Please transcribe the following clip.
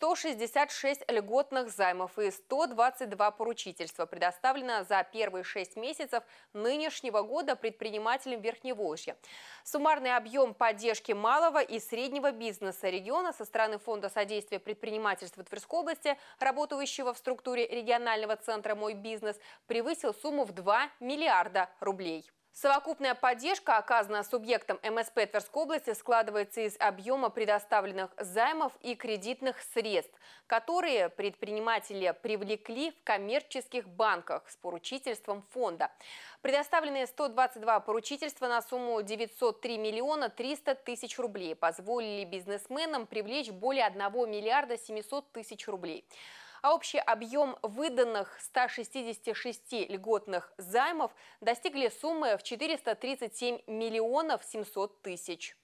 166 льготных займов и 122 поручительства предоставлено за первые 6 месяцев нынешнего года предпринимателям Верхневолжья. Суммарный объем поддержки малого и среднего бизнеса региона со стороны Фонда содействия предпринимательства Тверской области, работающего в структуре регионального центра «Мой бизнес», превысил сумму в 2 миллиарда рублей. Совокупная поддержка, оказанная субъектам МСП Тверской области, складывается из объема предоставленных займов и кредитных средств, которые предприниматели привлекли в коммерческих банках с поручительством фонда. Предоставленные 122 поручительства на сумму 903 миллиона 300 тысяч рублей позволили бизнесменам привлечь более 1 миллиарда 700 тысяч рублей а общий объем выданных 166 льготных займов достигли суммы в 437 миллионов 700 тысяч.